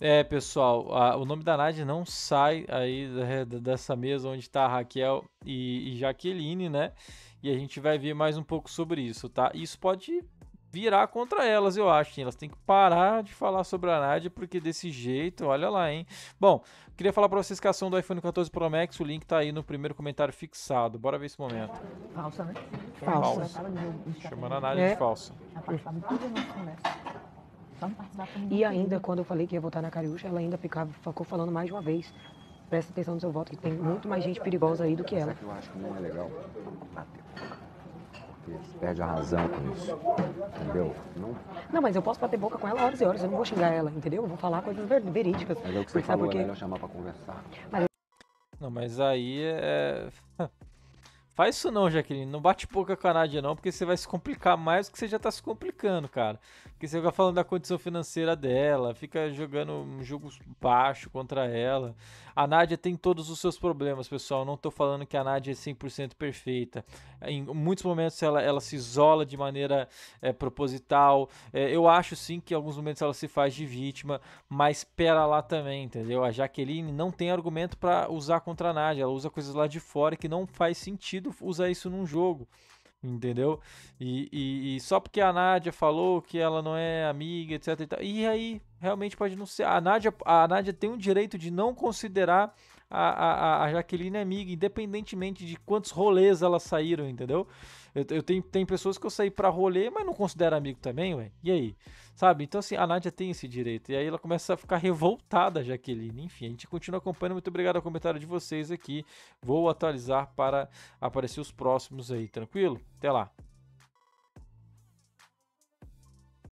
É, pessoal, a, o nome da Nádia não sai aí dessa mesa onde está Raquel e, e, Jaqueline, né? E a gente vai ver mais um pouco sobre isso, tá? Isso pode virar contra elas, eu acho. Hein? Elas têm que parar de falar sobre a Nádia, porque desse jeito, olha lá, hein? Bom, queria falar para vocês que a ação do iPhone 14 Pro Max, o link está aí no primeiro comentário fixado. Bora ver esse momento. Falsa, né? Falsa. falsa. Chamando a Nádia é. de falsa. É. Então tá? E ainda, quando eu falei que ia votar na Cariúcha, ela ainda ficava, ficou falando mais de uma vez. Presta atenção no seu voto, que tem muito mais gente perigosa aí do que ela. eu acho que não é legal? perde a razão com isso. Entendeu? Não, não mas eu posso bater boca com ela horas e horas, eu não vou xingar ela, entendeu? Eu vou falar coisas verídicas. Mas é o que você falou, porque... Né? é melhor chamar pra conversar. Mas Não, mas aí é... Faz isso não, Jaqueline. Não bate pouca com a Nádia, não, porque você vai se complicar mais do que você já tá se complicando, cara. Porque você fica falando da condição financeira dela, fica jogando um jogo baixo contra ela. A Nádia tem todos os seus problemas, pessoal. Não tô falando que a Nádia é 100% perfeita. Em muitos momentos ela, ela se isola de maneira é, proposital. É, eu acho sim que em alguns momentos ela se faz de vítima, mas pera lá também, entendeu? A Jaqueline não tem argumento para usar contra a Nádia. Ela usa coisas lá de fora que não faz sentido sentido usar isso num jogo. Entendeu? E, e, e só porque a Nádia falou que ela não é amiga, etc. E, e aí, realmente pode não ser. A Nádia, a Nádia tem o direito de não considerar a, a, a Jaqueline amiga, independentemente de quantos rolês elas saíram, entendeu? Eu, eu tenho, tem pessoas que eu saí pra rolê, mas não considero amigo também, ué. E aí? Sabe? Então, assim, a Nádia tem esse direito. E aí ela começa a ficar revoltada, Jaqueline. Enfim, a gente continua acompanhando. Muito obrigado ao comentário de vocês aqui. Vou atualizar para aparecer os próximos aí, tranquilo? Até lá.